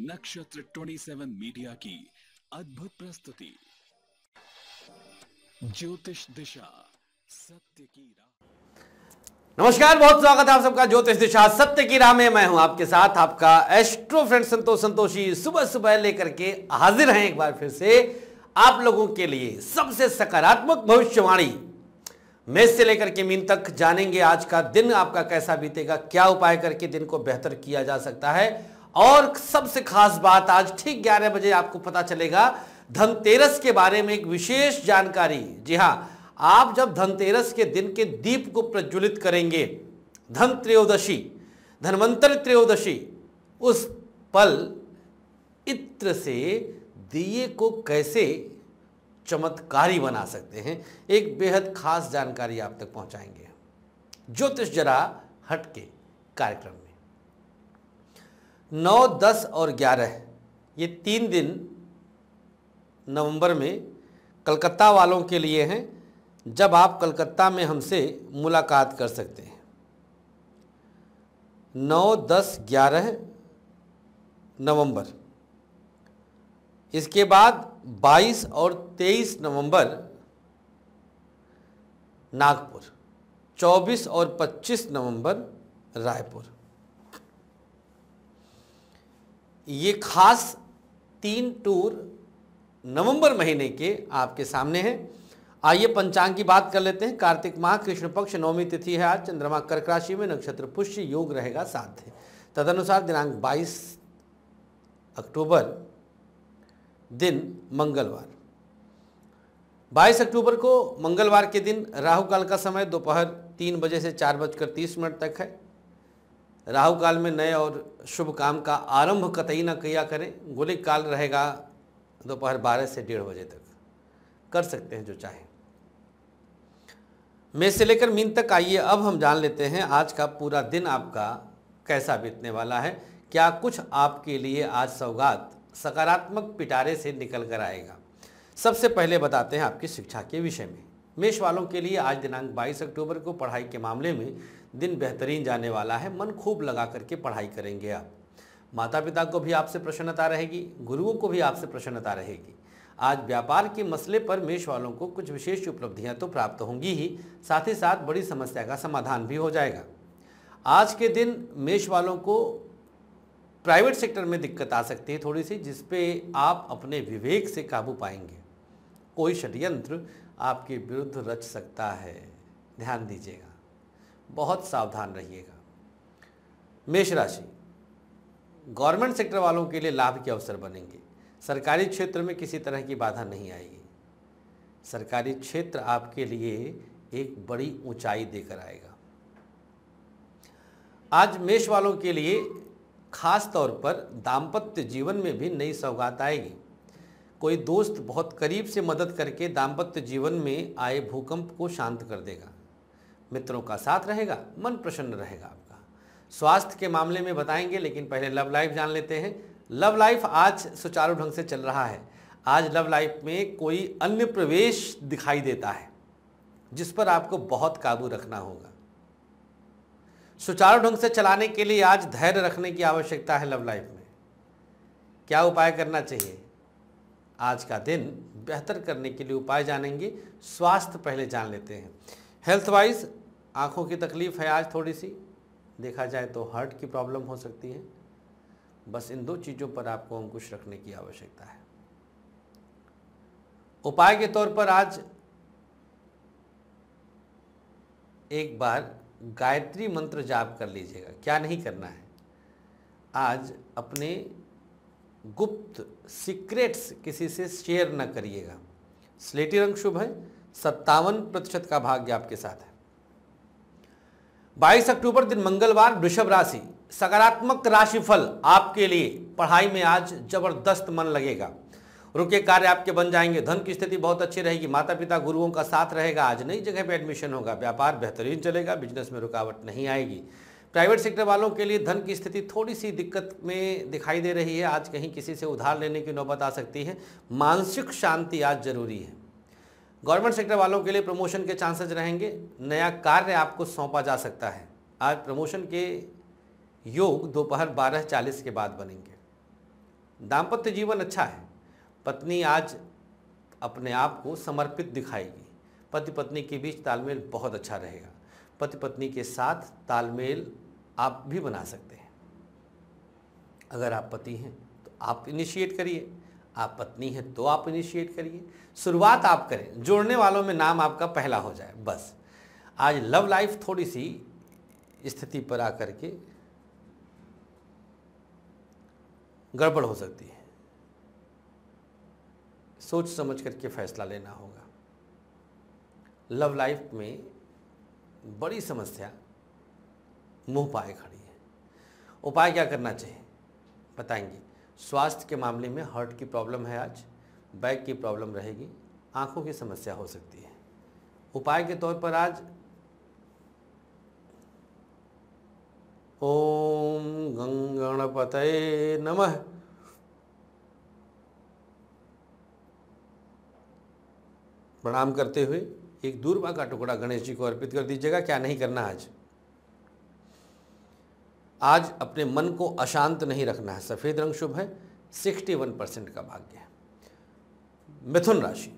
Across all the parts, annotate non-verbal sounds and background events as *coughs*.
नक्षत्र 27 मीडिया की अद्भुत प्रस्तुति ज्योतिष दिशा सत्य की राह नमस्कार बहुत स्वागत है आप सबका ज्योतिष दिशा सत्य की राह में मैं हूं आपके साथ आपका एस्ट्रो फ्रेंड संतोष संतोषी सुबह सुबह लेकर के हाजिर हैं एक बार फिर से आप लोगों के लिए सबसे सकारात्मक भविष्यवाणी मेष से लेकर के मीन तक जानेंगे आज का दिन आपका कैसा बीतेगा क्या उपाय करके दिन को बेहतर किया जा सकता है और सबसे खास बात आज ठीक 11 बजे आपको पता चलेगा धनतेरस के बारे में एक विशेष जानकारी जी हाँ आप जब धनतेरस के दिन के दीप को प्रज्वलित करेंगे धन त्रयोदशी धनवंतर त्रयोदशी उस पल इत्र से दिए को कैसे चमत्कारी बना सकते हैं एक बेहद खास जानकारी आप तक पहुंचाएंगे ज्योतिष जरा हटके कार्यक्रम नौ दस और ग्यारह ये तीन दिन नवंबर में कलकत्ता वालों के लिए हैं जब आप कलकत्ता में हमसे मुलाकात कर सकते हैं नौ दस ग्यारह नवंबर इसके बाद बाईस और तेईस नवंबर नागपुर चौबीस और पच्चीस नवंबर रायपुर ये खास तीन टूर नवंबर महीने के आपके सामने हैं आइए पंचांग की बात कर लेते हैं कार्तिक माह कृष्ण पक्ष नवमी तिथि है आज चंद्रमा कर्क राशि में नक्षत्र पुष्य योग रहेगा साथ है तदनुसार दिनांक 22 अक्टूबर दिन मंगलवार 22 अक्टूबर को मंगलवार के दिन राहु काल का समय दोपहर तीन बजे से चार बजकर तीस मिनट तक है राहु काल में नए और शुभ काम का आरंभ कतई न किया करें गोलिक काल रहेगा दोपहर बारह से डेढ़ बजे तक कर सकते हैं जो चाहें मे से लेकर मीन तक आइए अब हम जान लेते हैं आज का पूरा दिन आपका कैसा बीतने वाला है क्या कुछ आपके लिए आज सौगात सकारात्मक पिटारे से निकल कर आएगा सबसे पहले बताते हैं आपकी शिक्षा के विषय में मेष वालों के लिए आज दिनांक 22 अक्टूबर को पढ़ाई के मामले में दिन बेहतरीन जाने वाला है मन खूब लगा करके पढ़ाई करेंगे आप माता पिता को भी आपसे प्रसन्नता रहेगी गुरुओं को भी आपसे प्रसन्नता रहेगी आज व्यापार के मसले पर मेष वालों को कुछ विशेष उपलब्धियां तो प्राप्त होंगी ही साथ ही साथ बड़ी समस्या का समाधान भी हो जाएगा आज के दिन मेष वालों को प्राइवेट सेक्टर में दिक्कत आ सकती है थोड़ी सी जिसपे आप अपने विवेक से काबू पाएंगे कोई षड्यंत्र आपके विरुद्ध रच सकता है ध्यान दीजिएगा बहुत सावधान रहिएगा मेष राशि गवर्नमेंट सेक्टर वालों के लिए लाभ के अवसर बनेंगे सरकारी क्षेत्र में किसी तरह की बाधा नहीं आएगी सरकारी क्षेत्र आपके लिए एक बड़ी ऊंचाई देकर आएगा आज मेष वालों के लिए खास तौर पर दाम्पत्य जीवन में भी नई सौगात आएगी कोई दोस्त बहुत करीब से मदद करके दाम्पत्य जीवन में आए भूकंप को शांत कर देगा मित्रों का साथ रहेगा मन प्रसन्न रहेगा आपका स्वास्थ्य के मामले में बताएंगे लेकिन पहले लव लाइफ जान लेते हैं लव लाइफ आज सुचारू ढंग से चल रहा है आज लव लाइफ में कोई अन्य प्रवेश दिखाई देता है जिस पर आपको बहुत काबू रखना होगा सुचारू ढंग से चलाने के लिए आज धैर्य रखने की आवश्यकता है लव लाइफ में क्या उपाय करना चाहिए आज का दिन बेहतर करने के लिए उपाय जानेंगे स्वास्थ्य पहले जान लेते हैं हेल्थ वाइज आँखों की तकलीफ़ है आज थोड़ी सी देखा जाए तो हार्ट की प्रॉब्लम हो सकती है बस इन दो चीज़ों पर आपको अंकुश रखने की आवश्यकता है उपाय के तौर पर आज एक बार गायत्री मंत्र जाप कर लीजिएगा क्या नहीं करना है आज अपने गुप्त सीक्रेट्स किसी से शेयर न करिएगा स्लेटी रंग शुभ है सत्तावन प्रतिशत का भाग्य आपके साथ है 22 अक्टूबर दिन मंगलवार वृषभ राशि सकारात्मक राशिफल आपके लिए पढ़ाई में आज जबरदस्त मन लगेगा रुके कार्य आपके बन जाएंगे धन की स्थिति बहुत अच्छी रहेगी माता पिता गुरुओं का साथ रहेगा आज नई जगह पे एडमिशन होगा व्यापार बेहतरीन चलेगा बिजनेस में रुकावट नहीं आएगी प्राइवेट सेक्टर वालों के लिए धन की स्थिति थोड़ी सी दिक्कत में दिखाई दे रही है आज कहीं किसी से उधार लेने की नौबत आ सकती है मानसिक शांति आज जरूरी है गवर्नमेंट सेक्टर वालों के लिए प्रमोशन के चांसेस रहेंगे नया कार्य आपको सौंपा जा सकता है आज प्रमोशन के योग दोपहर बारह चालीस के बाद बनेंगे दाम्पत्य जीवन अच्छा है पत्नी आज अपने आप को समर्पित दिखाएगी पति पत्नी के बीच तालमेल बहुत अच्छा रहेगा पति पत्नी के साथ तालमेल आप भी बना सकते हैं अगर आप पति हैं तो आप इनिशिएट करिए आप पत्नी हैं तो आप इनिशिएट करिए शुरुआत आप करें जोड़ने वालों में नाम आपका पहला हो जाए बस आज लव लाइफ थोड़ी सी स्थिति पर आकर के गड़बड़ हो सकती है सोच समझ करके फैसला लेना होगा लव लाइफ में बड़ी समस्या मुंह पाए खड़ी है उपाय क्या करना चाहिए बताएंगे स्वास्थ्य के मामले में हार्ट की प्रॉब्लम है आज बैक की प्रॉब्लम रहेगी आंखों की समस्या हो सकती है उपाय के तौर पर आज ओम गंगणपत नमः प्रणाम करते हुए एक दूरबा का टुकड़ा गणेश जी को अर्पित कर दीजिएगा क्या नहीं करना आज आज अपने मन को अशांत नहीं रखना है सफ़ेद रंग शुभ है 61 परसेंट का भाग्य है मिथुन राशि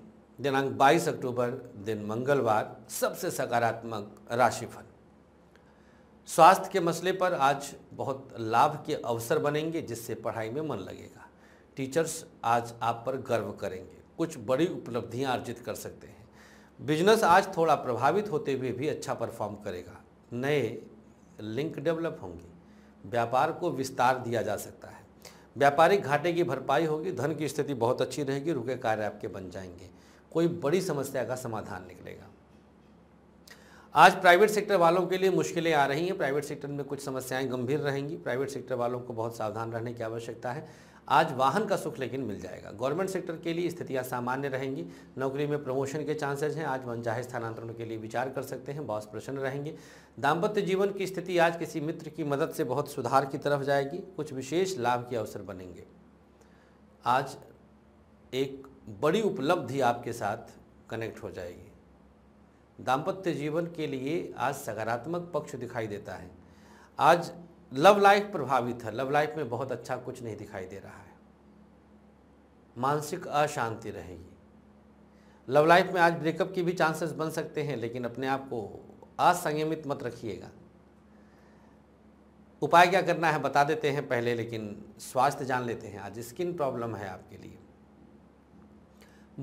दिनांक 22 अक्टूबर दिन मंगलवार सबसे सकारात्मक राशिफल स्वास्थ्य के मसले पर आज बहुत लाभ के अवसर बनेंगे जिससे पढ़ाई में मन लगेगा टीचर्स आज आप पर गर्व करेंगे कुछ बड़ी उपलब्धियां अर्जित कर सकते हैं बिजनेस आज थोड़ा प्रभावित होते हुए भी अच्छा परफॉर्म करेगा नए लिंक डेवलप होंगे व्यापार को विस्तार दिया जा सकता है व्यापारिक घाटे की भरपाई होगी धन की स्थिति बहुत अच्छी रहेगी रुके कार्य आपके बन जाएंगे कोई बड़ी समस्या का समाधान निकलेगा आज प्राइवेट सेक्टर वालों के लिए मुश्किलें आ रही हैं प्राइवेट सेक्टर में कुछ समस्याएं गंभीर रहेंगी प्राइवेट सेक्टर वालों को बहुत सावधान रहने की आवश्यकता है आज वाहन का सुख लेकिन मिल जाएगा गवर्नमेंट सेक्टर के लिए स्थितियाँ सामान्य रहेंगी नौकरी में प्रमोशन के चांसेज हैं आज मनचाहे स्थानांतरण के लिए विचार कर सकते हैं बॉस प्रसन्न रहेंगे दाम्पत्य जीवन की स्थिति आज किसी मित्र की मदद से बहुत सुधार की तरफ जाएगी कुछ विशेष लाभ के अवसर बनेंगे आज एक बड़ी उपलब्धि आपके साथ कनेक्ट हो जाएगी दाम्पत्य जीवन के लिए आज सकारात्मक पक्ष दिखाई देता है आज लव लाइफ प्रभावित है लव लाइफ में बहुत अच्छा कुछ नहीं दिखाई दे रहा है मानसिक अशांति रहेगी लव लाइफ में आज ब्रेकअप की भी चांसेस बन सकते हैं लेकिन अपने आप को असंयमित मत रखिएगा उपाय क्या करना है बता देते हैं पहले लेकिन स्वास्थ्य जान लेते हैं आज स्किन प्रॉब्लम है आपके लिए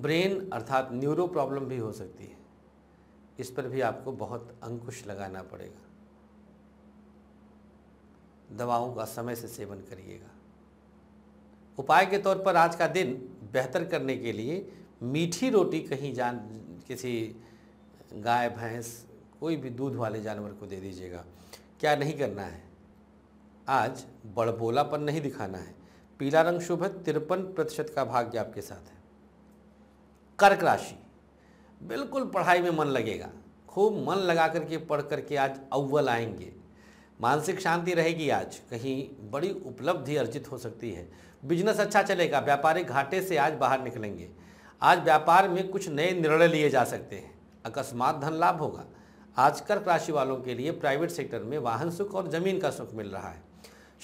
ब्रेन अर्थात न्यूरो प्रॉब्लम भी हो सकती है इस पर भी आपको बहुत अंकुश लगाना पड़ेगा दवाओं का समय से सेवन करिएगा उपाय के तौर पर आज का दिन बेहतर करने के लिए मीठी रोटी कहीं जान किसी गाय भैंस कोई भी दूध वाले जानवर को दे दीजिएगा क्या नहीं करना है आज बड़बोलापन नहीं दिखाना है पीला रंग शुभ है तिरपन प्रतिशत का भाग्य आपके साथ है कर्क राशि बिल्कुल पढ़ाई में मन लगेगा खूब मन लगा करके पढ़ करके आज अव्वल आएंगे मानसिक शांति रहेगी आज कहीं बड़ी उपलब्धि अर्जित हो सकती है बिजनेस अच्छा चलेगा व्यापारिक घाटे से आज बाहर निकलेंगे आज व्यापार में कुछ नए निर्णय लिए जा सकते हैं अकस्मात धन लाभ होगा आज कर्क राशि वालों के लिए प्राइवेट सेक्टर में वाहन सुख और ज़मीन का सुख मिल रहा है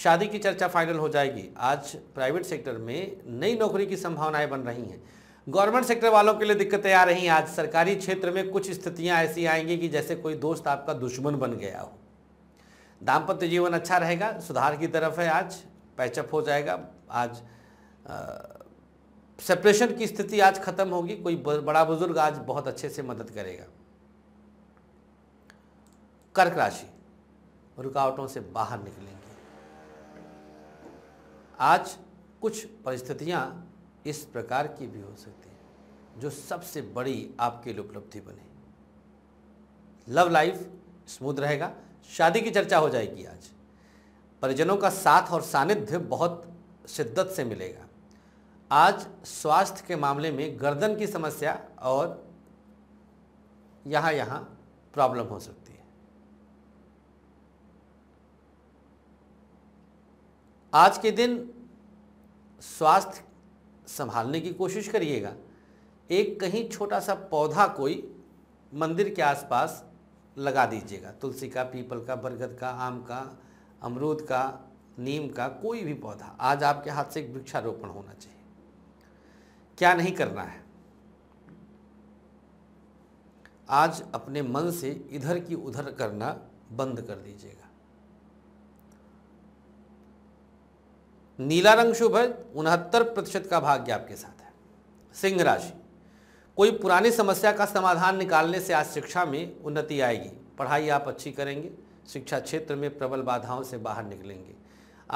शादी की चर्चा फाइनल हो जाएगी आज प्राइवेट सेक्टर में नई नौकरी की संभावनाएं बन रही हैं गवर्नमेंट सेक्टर वालों के लिए दिक्कतें आ रही हैं आज सरकारी क्षेत्र में कुछ स्थितियां ऐसी आएंगी कि जैसे कोई दोस्त आपका दुश्मन बन गया हो दाम्पत्य जीवन अच्छा रहेगा सुधार की तरफ है आज पैचअप हो जाएगा आज सेपरेशन की स्थिति आज खत्म होगी कोई बड़ा बुजुर्ग आज बहुत अच्छे से मदद करेगा कर्क राशि रुकावटों से बाहर निकलेंगे आज कुछ परिस्थितियां इस प्रकार की भी हो सकती हैं जो सबसे बड़ी आपके लिए उपलब्धि बने लव लाइफ स्मूथ रहेगा शादी की चर्चा हो जाएगी आज परिजनों का साथ और सानिध्य बहुत शिद्दत से मिलेगा आज स्वास्थ्य के मामले में गर्दन की समस्या और यहाँ यहाँ प्रॉब्लम हो सकती है आज के दिन स्वास्थ्य संभालने की कोशिश करिएगा एक कहीं छोटा सा पौधा कोई मंदिर के आसपास लगा दीजिएगा तुलसी का पीपल का बरगद का आम का अमरूद का नीम का कोई भी पौधा आज आपके हाथ से एक वृक्षारोपण होना चाहिए क्या नहीं करना है आज अपने मन से इधर की उधर करना बंद कर दीजिएगा नीला रंग शुभ है उनहत्तर प्रतिशत का भाग्य आपके साथ है सिंह राशि कोई पुरानी समस्या का समाधान निकालने से आज शिक्षा में उन्नति आएगी पढ़ाई आप अच्छी करेंगे शिक्षा क्षेत्र में प्रबल बाधाओं से बाहर निकलेंगे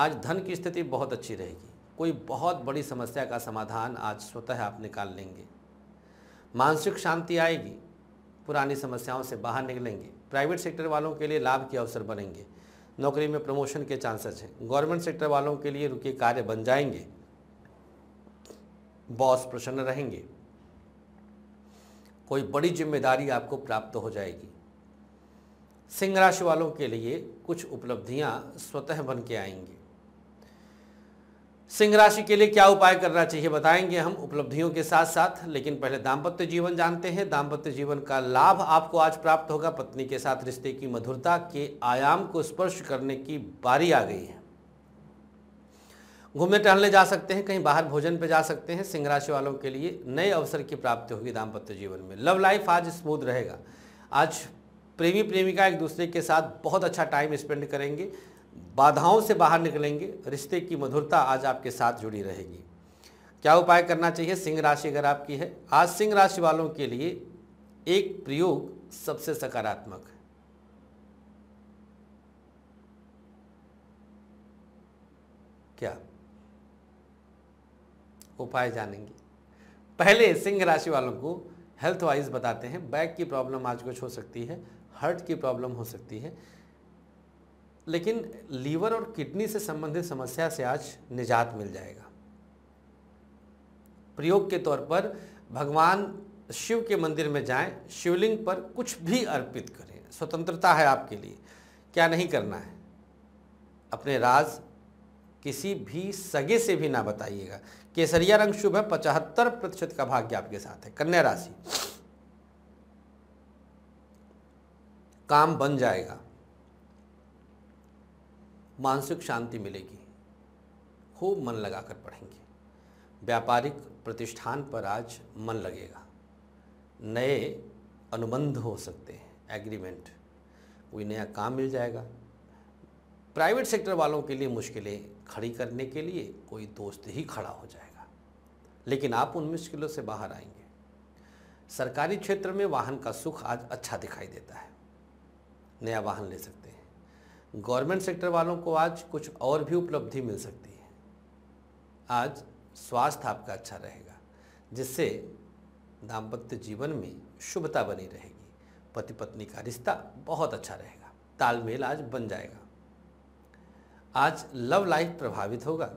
आज धन की स्थिति बहुत अच्छी रहेगी कोई बहुत बड़ी समस्या का समाधान आज स्वतः आप निकाल लेंगे मानसिक शांति आएगी पुरानी समस्याओं से बाहर निकलेंगे प्राइवेट सेक्टर वालों के लिए लाभ के अवसर बनेंगे नौकरी में प्रमोशन के चांसेस हैं गवर्नमेंट सेक्टर वालों के लिए रुके कार्य बन जाएंगे बॉस प्रसन्न रहेंगे कोई बड़ी जिम्मेदारी आपको प्राप्त हो जाएगी सिंह राशि वालों के लिए कुछ उपलब्धियां स्वतः बन के आएंगी सिंह राशि के लिए क्या उपाय करना चाहिए बताएंगे हम उपलब्धियों के साथ साथ लेकिन पहले दाम्पत्य जीवन जानते हैं दाम्पत्य जीवन का लाभ आपको आज प्राप्त होगा पत्नी के साथ रिश्ते की मधुरता के आयाम को स्पर्श करने की बारी आ गई है घूमने टहलने जा सकते हैं कहीं बाहर भोजन पे जा सकते हैं सिंह राशि वालों के लिए नए अवसर की प्राप्ति होगी दाम्पत्य जीवन में लव लाइफ आज स्मूथ रहेगा आज प्रेमी प्रेमिका एक दूसरे के साथ बहुत अच्छा टाइम स्पेंड करेंगे बाधाओं से बाहर निकलेंगे रिश्ते की मधुरता आज आपके साथ जुड़ी रहेगी क्या उपाय करना चाहिए सिंह राशि अगर आपकी है आज सिंह राशि वालों के लिए एक प्रयोग सबसे सकारात्मक है क्या उपाय जानेंगे पहले सिंह राशि वालों को हेल्थ वाइज बताते हैं बैक की प्रॉब्लम आज कुछ हो सकती है हार्ट की प्रॉब्लम हो सकती है लेकिन लीवर और किडनी से संबंधित समस्या से आज निजात मिल जाएगा प्रयोग के तौर पर भगवान शिव के मंदिर में जाएं शिवलिंग पर कुछ भी अर्पित करें स्वतंत्रता है आपके लिए क्या नहीं करना है अपने राज किसी भी सगे से भी ना बताइएगा केसरिया रंग शुभ है पचहत्तर प्रतिशत का भाग्य आपके साथ है कन्या राशि काम बन जाएगा मानसिक शांति मिलेगी खूब मन लगाकर पढ़ेंगे व्यापारिक प्रतिष्ठान पर आज मन लगेगा नए अनुबंध हो सकते हैं एग्रीमेंट कोई नया काम मिल जाएगा प्राइवेट सेक्टर वालों के लिए मुश्किलें खड़ी करने के लिए कोई दोस्त ही खड़ा हो जाएगा लेकिन आप उन मुश्किलों से बाहर आएंगे सरकारी क्षेत्र में वाहन का सुख आज अच्छा दिखाई देता है नया वाहन ले सकते हैं गवर्नमेंट सेक्टर वालों को आज कुछ और भी उपलब्धि मिल सकती है आज स्वास्थ्य आपका अच्छा रहेगा जिससे दाम्पत्य जीवन में शुभता बनी रहेगी पति पत्नी का रिश्ता बहुत अच्छा रहेगा तालमेल आज बन जाएगा आज लव लाइफ प्रभावित होगा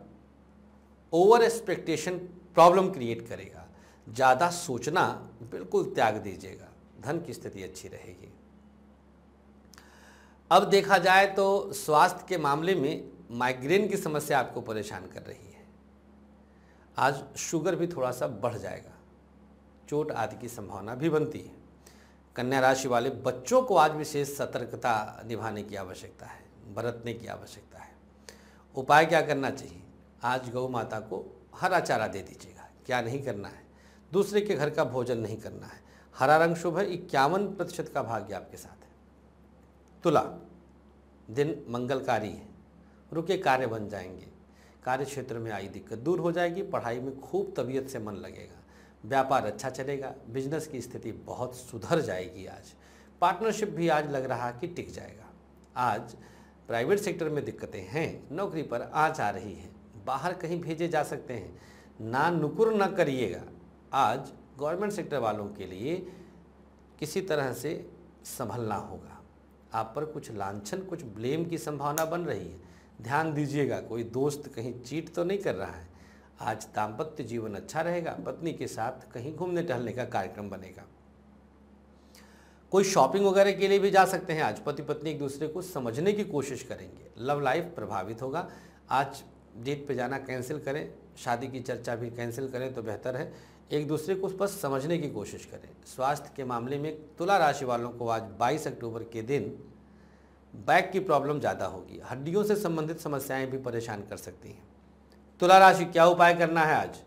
ओवर एक्सपेक्टेशन प्रॉब्लम क्रिएट करेगा ज़्यादा सोचना बिल्कुल त्याग दीजिएगा धन की स्थिति अच्छी रहेगी अब देखा जाए तो स्वास्थ्य के मामले में माइग्रेन की समस्या आपको परेशान कर रही है आज शुगर भी थोड़ा सा बढ़ जाएगा चोट आदि की संभावना भी बनती है कन्या राशि वाले बच्चों को आज विशेष सतर्कता निभाने की आवश्यकता है बरतने की आवश्यकता उपाय क्या करना चाहिए आज गौ माता को हरा चारा दे दीजिएगा क्या नहीं करना है दूसरे के घर का भोजन नहीं करना है हरा रंग शुभ है इक्यावन प्रतिशत का भाग्य आपके साथ है तुला दिन मंगलकारी है रुके कार्य बन जाएंगे कार्य क्षेत्र में आई दिक्कत दूर हो जाएगी पढ़ाई में खूब तबीयत से मन लगेगा व्यापार अच्छा चलेगा बिजनेस की स्थिति बहुत सुधर जाएगी आज पार्टनरशिप भी आज लग रहा कि टिक जाएगा आज प्राइवेट सेक्टर में दिक्कतें हैं नौकरी पर आ आ रही हैं बाहर कहीं भेजे जा सकते हैं ना नुकुर ना करिएगा आज गवर्नमेंट सेक्टर वालों के लिए किसी तरह से संभलना होगा आप पर कुछ लांछन कुछ ब्लेम की संभावना बन रही है ध्यान दीजिएगा कोई दोस्त कहीं चीट तो नहीं कर रहा है आज दाम्पत्य जीवन अच्छा रहेगा पत्नी के साथ कहीं घूमने टहलने का कार्यक्रम बनेगा कोई शॉपिंग वगैरह के लिए भी जा सकते हैं आज पति पत्नी एक दूसरे को समझने की कोशिश करेंगे लव लाइफ प्रभावित होगा आज डेट पे जाना कैंसिल करें शादी की चर्चा भी कैंसिल करें तो बेहतर है एक दूसरे को बस समझने की कोशिश करें स्वास्थ्य के मामले में तुला राशि वालों को आज 22 अक्टूबर के दिन बैक की प्रॉब्लम ज़्यादा होगी हड्डियों से संबंधित समस्याएं भी परेशान कर सकती हैं तुला राशि क्या उपाय करना है आज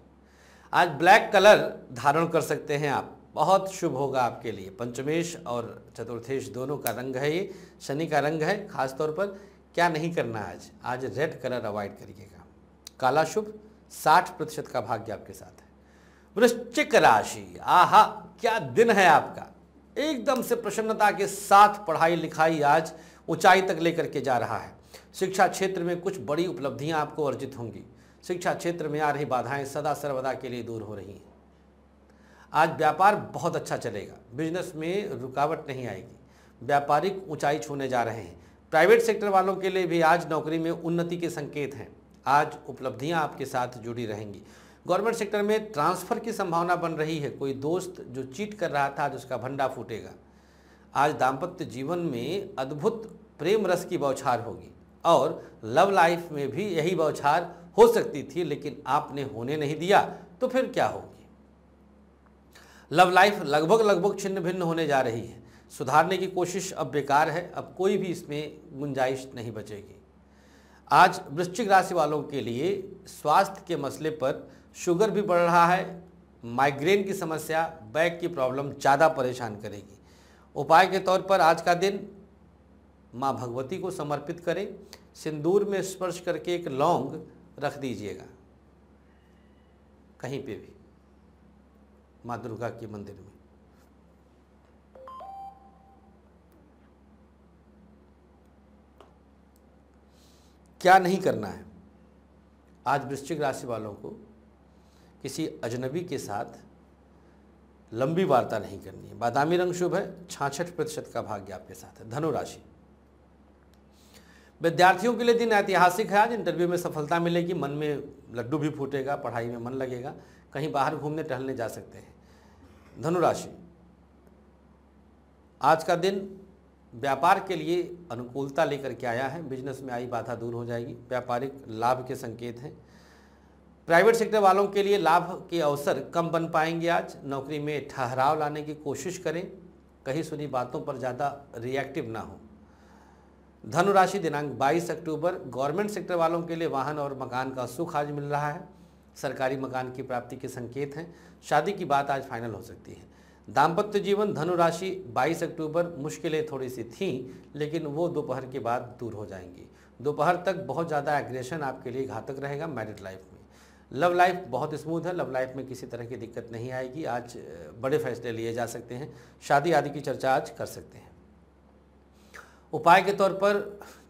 आज ब्लैक कलर धारण कर सकते हैं आप बहुत शुभ होगा आपके लिए पंचमेश और चतुर्थेश दोनों का रंग है ये शनि का रंग है खासतौर पर क्या नहीं करना आज आज रेड कलर अवॉइड करिएगा काला शुभ साठ प्रतिशत का भाग्य आपके साथ है वृश्चिक राशि आहा क्या दिन है आपका एकदम से प्रसन्नता के साथ पढ़ाई लिखाई आज ऊंचाई तक लेकर के जा रहा है शिक्षा क्षेत्र में कुछ बड़ी उपलब्धियां आपको अर्जित होंगी शिक्षा क्षेत्र में आ रही बाधाएं सदा सर्वदा के लिए दूर हो रही हैं आज व्यापार बहुत अच्छा चलेगा बिजनेस में रुकावट नहीं आएगी व्यापारिक ऊंचाई छूने जा रहे हैं प्राइवेट सेक्टर वालों के लिए भी आज नौकरी में उन्नति के संकेत हैं आज उपलब्धियां आपके साथ जुड़ी रहेंगी गवर्नमेंट सेक्टर में ट्रांसफ़र की संभावना बन रही है कोई दोस्त जो चीट कर रहा था आज उसका भंडा फूटेगा आज दाम्पत्य जीवन में अद्भुत प्रेम रस की बौछार होगी और लव लाइफ में भी यही बौछार हो सकती थी लेकिन आपने होने नहीं दिया तो फिर क्या होगा लव लाइफ लगभग लगभग छिन्न भिन्न होने जा रही है सुधारने की कोशिश अब बेकार है अब कोई भी इसमें गुंजाइश नहीं बचेगी आज वृश्चिक राशि वालों के लिए स्वास्थ्य के मसले पर शुगर भी बढ़ रहा है माइग्रेन की समस्या बैक की प्रॉब्लम ज़्यादा परेशान करेगी उपाय के तौर पर आज का दिन माँ भगवती को समर्पित करें सिंदूर में स्पर्श करके एक लौंग रख दीजिएगा कहीं पे भी माँ दुर्गा के मंदिर में क्या नहीं करना है आज वृश्चिक राशि वालों को किसी अजनबी के साथ लंबी वार्ता नहीं करनी है बादामी रंग शुभ है छाछठ प्रतिशत का भाग्य आपके साथ है धनु राशि विद्यार्थियों के लिए दिन ऐतिहासिक है आज इंटरव्यू में सफलता मिलेगी मन में लड्डू भी फूटेगा पढ़ाई में मन लगेगा कहीं बाहर घूमने टहलने जा सकते हैं धनुराशि आज का दिन व्यापार के लिए अनुकूलता लेकर के आया है बिजनेस में आई बाधा दूर हो जाएगी व्यापारिक लाभ के संकेत हैं प्राइवेट सेक्टर वालों के लिए लाभ के अवसर कम बन पाएंगे आज नौकरी में ठहराव लाने की कोशिश करें कहीं सुनी बातों पर ज़्यादा रिएक्टिव ना हो धनुराशि दिनांक 22 अक्टूबर गवर्नमेंट सेक्टर वालों के लिए वाहन और मकान का सुख आज मिल रहा है सरकारी मकान की प्राप्ति के संकेत हैं शादी की बात आज फाइनल हो सकती है दाम्पत्य जीवन धनुराशि 22 अक्टूबर मुश्किलें थोड़ी सी थीं लेकिन वो दोपहर के बाद दूर हो जाएंगी दोपहर तक बहुत ज़्यादा एग्रेशन आपके लिए घातक रहेगा मैरिड लाइफ में लव लाइफ बहुत स्मूथ है लव लाइफ में किसी तरह की दिक्कत नहीं आएगी आज बड़े फैसले लिए जा सकते हैं शादी आदि की चर्चा आज कर सकते हैं उपाय के तौर पर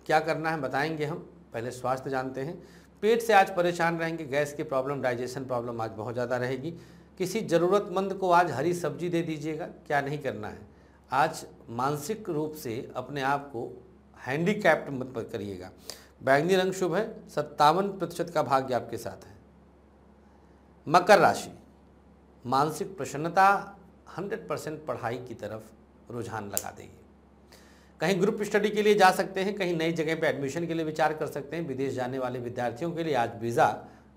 क्या करना है बताएंगे हम पहले स्वास्थ्य जानते हैं पेट से आज परेशान रहेंगे गैस की प्रॉब्लम डाइजेशन प्रॉब्लम आज बहुत ज़्यादा रहेगी किसी ज़रूरतमंद को आज हरी सब्जी दे दीजिएगा क्या नहीं करना है आज मानसिक रूप से अपने आप को हैंडीकैप्ड मत करिएगा बैंगनी रंग शुभ है सत्तावन प्रतिशत का भाग्य आपके साथ है मकर राशि मानसिक प्रसन्नता 100 परसेंट पढ़ाई की तरफ रुझान लगा देगी कहीं ग्रुप स्टडी के लिए जा सकते हैं कहीं नई जगह पर एडमिशन के लिए विचार कर सकते हैं विदेश जाने वाले विद्यार्थियों के लिए आज वीज़ा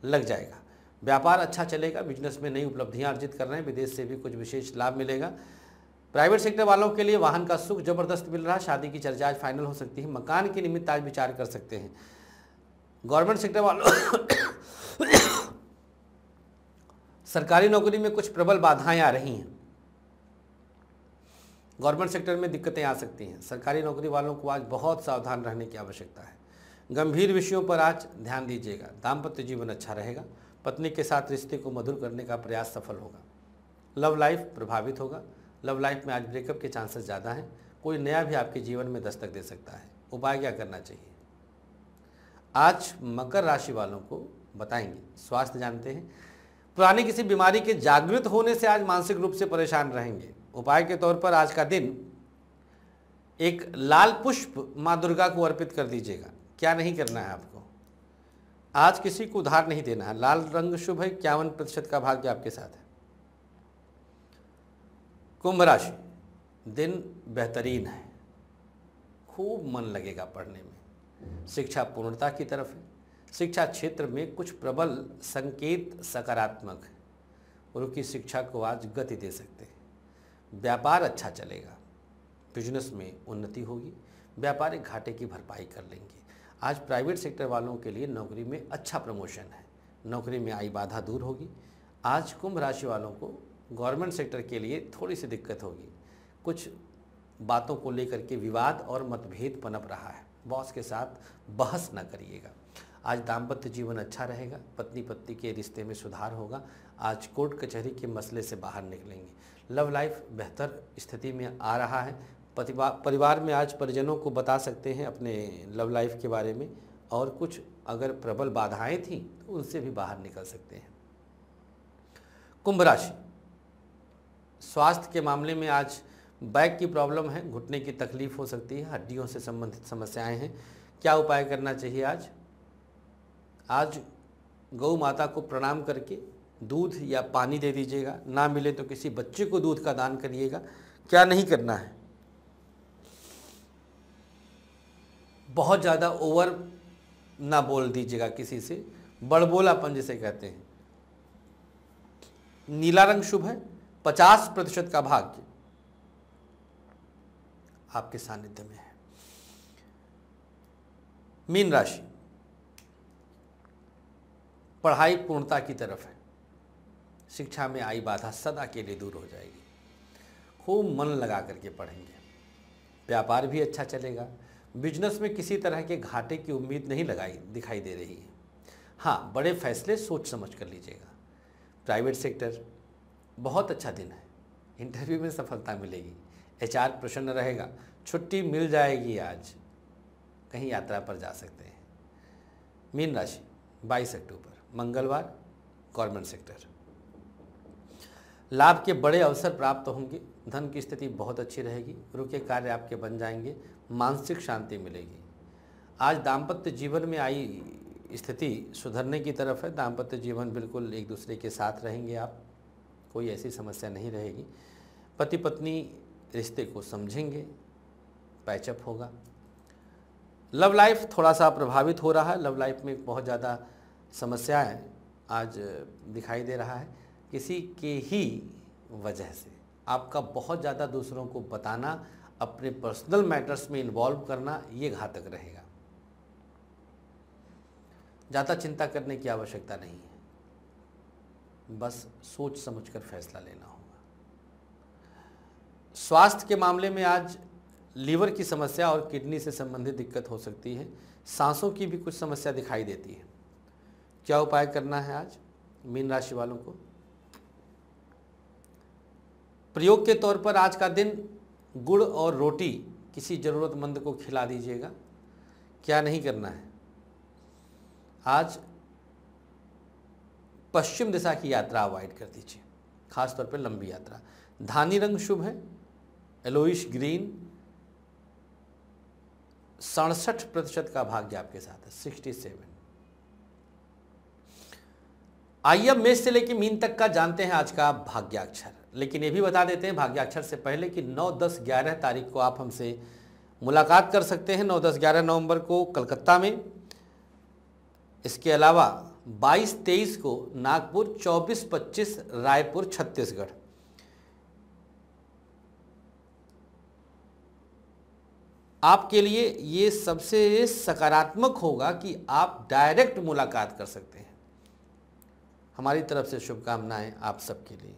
लग जाएगा व्यापार अच्छा चलेगा बिजनेस में नई उपलब्धियां अर्जित कर रहे हैं विदेश से भी कुछ विशेष लाभ मिलेगा प्राइवेट सेक्टर वालों के लिए वाहन का सुख जबरदस्त मिल रहा है शादी की चर्चा आज फाइनल हो सकती है मकान के निमित्त आज विचार कर सकते हैं गवर्नमेंट सेक्टर वालों *coughs* सरकारी नौकरी में कुछ प्रबल बाधाएं आ रही हैं गवर्नमेंट सेक्टर में दिक्कतें आ सकती हैं सरकारी नौकरी वालों को आज बहुत सावधान रहने की आवश्यकता है गंभीर विषयों पर आज ध्यान दीजिएगा दाम्पत्य जीवन अच्छा रहेगा पत्नी के साथ रिश्ते को मधुर करने का प्रयास सफल होगा लव लाइफ प्रभावित होगा लव लाइफ में आज ब्रेकअप के चांसेस ज़्यादा हैं कोई नया भी आपके जीवन में दस्तक दे सकता है उपाय क्या करना चाहिए आज मकर राशि वालों को बताएंगे स्वास्थ्य जानते हैं पुरानी किसी बीमारी के जागृत होने से आज मानसिक रूप से परेशान रहेंगे उपाय के तौर पर आज का दिन एक लाल पुष्प माँ दुर्गा को अर्पित कर दीजिएगा क्या नहीं करना है आपको आज किसी को उधार नहीं देना है लाल रंग शुभ है इक्यावन प्रतिशत का भाग्य आपके साथ है कुंभ राशि दिन बेहतरीन है खूब मन लगेगा पढ़ने में शिक्षा पूर्णता की तरफ है शिक्षा क्षेत्र में कुछ प्रबल संकेत सकारात्मक है और उनकी शिक्षा को आज गति दे सकते हैं व्यापार अच्छा चलेगा बिजनेस में उन्नति होगी व्यापारिक घाटे की भरपाई कर लेंगे आज प्राइवेट सेक्टर वालों के लिए नौकरी में अच्छा प्रमोशन है नौकरी में आई बाधा दूर होगी आज कुंभ राशि वालों को गवर्नमेंट सेक्टर के लिए थोड़ी सी दिक्कत होगी कुछ बातों को लेकर के विवाद और मतभेद पनप रहा है बॉस के साथ बहस ना करिएगा आज दाम्पत्य जीवन अच्छा रहेगा पत्नी पत्नी के रिश्ते में सुधार होगा आज कोर्ट कचहरी के मसले से बाहर निकलेंगे लव लाइफ बेहतर स्थिति में आ रहा है परिवार परिवार में आज परिजनों को बता सकते हैं अपने लव लाइफ के बारे में और कुछ अगर प्रबल बाधाएं थीं तो उनसे भी बाहर निकल सकते हैं कुंभ राशि स्वास्थ्य के मामले में आज बैक की प्रॉब्लम है घुटने की तकलीफ हो सकती है हड्डियों से संबंधित समस्याएं हैं क्या उपाय करना चाहिए आज आज गौ माता को प्रणाम करके दूध या पानी दे दीजिएगा ना मिले तो किसी बच्चे को दूध का दान करिएगा क्या नहीं करना है बहुत ज़्यादा ओवर ना बोल दीजिएगा किसी से बड़बोलापन जिसे कहते हैं नीला रंग शुभ है पचास प्रतिशत का भाग्य आपके सानिध्य में है मीन राशि पढ़ाई पूर्णता की तरफ है शिक्षा में आई बाधा सदा के लिए दूर हो जाएगी खूब मन लगा करके पढ़ेंगे व्यापार भी अच्छा चलेगा बिजनेस में किसी तरह के घाटे की उम्मीद नहीं लगाई दिखाई दे रही है हाँ बड़े फैसले सोच समझ कर लीजिएगा प्राइवेट सेक्टर बहुत अच्छा दिन है इंटरव्यू में सफलता मिलेगी आर प्रसन्न रहेगा छुट्टी मिल जाएगी आज कहीं यात्रा पर जा सकते हैं मीन राशि बाईस अक्टूबर मंगलवार गवर्नमेंट सेक्टर लाभ के बड़े अवसर प्राप्त होंगे धन की स्थिति बहुत अच्छी रहेगी रुके कार्य आपके बन जाएंगे मानसिक शांति मिलेगी आज दाम्पत्य जीवन में आई स्थिति सुधरने की तरफ है दाम्पत्य जीवन बिल्कुल एक दूसरे के साथ रहेंगे आप कोई ऐसी समस्या नहीं रहेगी पति पत्नी रिश्ते को समझेंगे पैचअप होगा लव लाइफ थोड़ा सा प्रभावित हो रहा है लव लाइफ में बहुत ज़्यादा समस्याएं आज दिखाई दे रहा है किसी के ही वजह से आपका बहुत ज़्यादा दूसरों को बताना अपने पर्सनल मैटर्स में इन्वॉल्व करना ये घातक रहेगा ज़्यादा चिंता करने की आवश्यकता नहीं है बस सोच समझकर फैसला लेना होगा स्वास्थ्य के मामले में आज लीवर की समस्या और किडनी से संबंधित दिक्कत हो सकती है सांसों की भी कुछ समस्या दिखाई देती है क्या उपाय करना है आज मीन राशि वालों को प्रयोग के तौर पर आज का दिन गुड़ और रोटी किसी ज़रूरतमंद को खिला दीजिएगा क्या नहीं करना है आज पश्चिम दिशा की यात्रा अवॉइड कर दीजिए खासतौर पर लंबी यात्रा धानी रंग शुभ है एलोइश ग्रीन सड़सठ प्रतिशत का भाग्य आपके साथ है सिक्सटी सेवन आइए मेष से लेकर मीन तक का जानते हैं आज का भाग्याक्षर लेकिन ये भी बता देते हैं भाग्याक्षर से पहले कि 9, 10, 11 तारीख को आप हमसे मुलाकात कर सकते हैं 9, 10, 11 नवंबर को कलकत्ता में इसके अलावा 22, 23 को नागपुर 24, 25 रायपुर छत्तीसगढ़ आपके लिए ये सबसे सकारात्मक होगा कि आप डायरेक्ट मुलाकात कर सकते हैं हमारी तरफ से शुभकामनाएं आप सबके लिए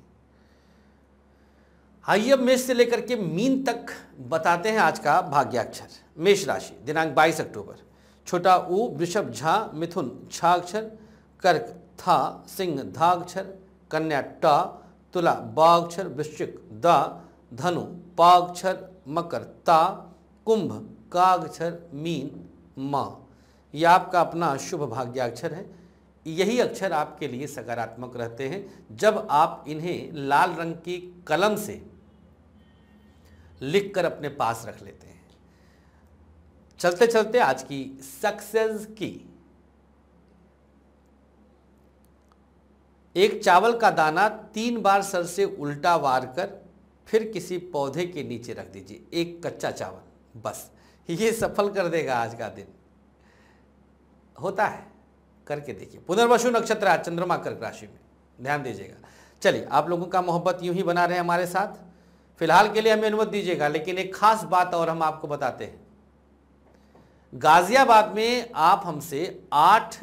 आइए अब मेष से लेकर के मीन तक बताते हैं आज का भाग्याक्षर मेष राशि दिनांक 22 अक्टूबर छोटा ऊ वृषभ झा मिथुन छाक्षर कर्क था सिंह धाक्षर कन्या टा तुला बाक्षर वृश्चिक द धनु पाक्षर मकर ता कुंभ काक्षर मीन म यह आपका अपना शुभ भाग्याक्षर है यही अक्षर आपके लिए सकारात्मक रहते हैं जब आप इन्हें लाल रंग की कलम से लिख कर अपने पास रख लेते हैं चलते चलते आज की सक्सेस की एक चावल का दाना तीन बार सर से उल्टा वार कर फिर किसी पौधे के नीचे रख दीजिए एक कच्चा चावल बस ये सफल कर देगा आज का दिन होता है करके देखिए पुनर्वसु नक्षत्र आज चंद्रमा कर्क राशि में ध्यान दीजिएगा चलिए आप लोगों का मोहब्बत यूं ही बना रहे हमारे साथ फिलहाल के लिए हमें अनुमति दीजिएगा लेकिन एक खास बात और हम आपको बताते हैं गाजियाबाद में आप हमसे 8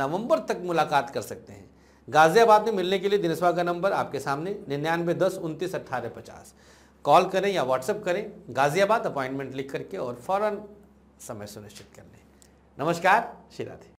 नवंबर तक मुलाकात कर सकते हैं गाजियाबाद में मिलने के लिए दिनेशवा का नंबर आपके सामने निन्यानवे दस उनतीस अट्ठारह पचास कॉल करें या व्हाट्सएप करें गाजियाबाद अपॉइंटमेंट लिख करके और फ़ौरन समय सुनिश्चित कर लें नमस्कार श्री राधे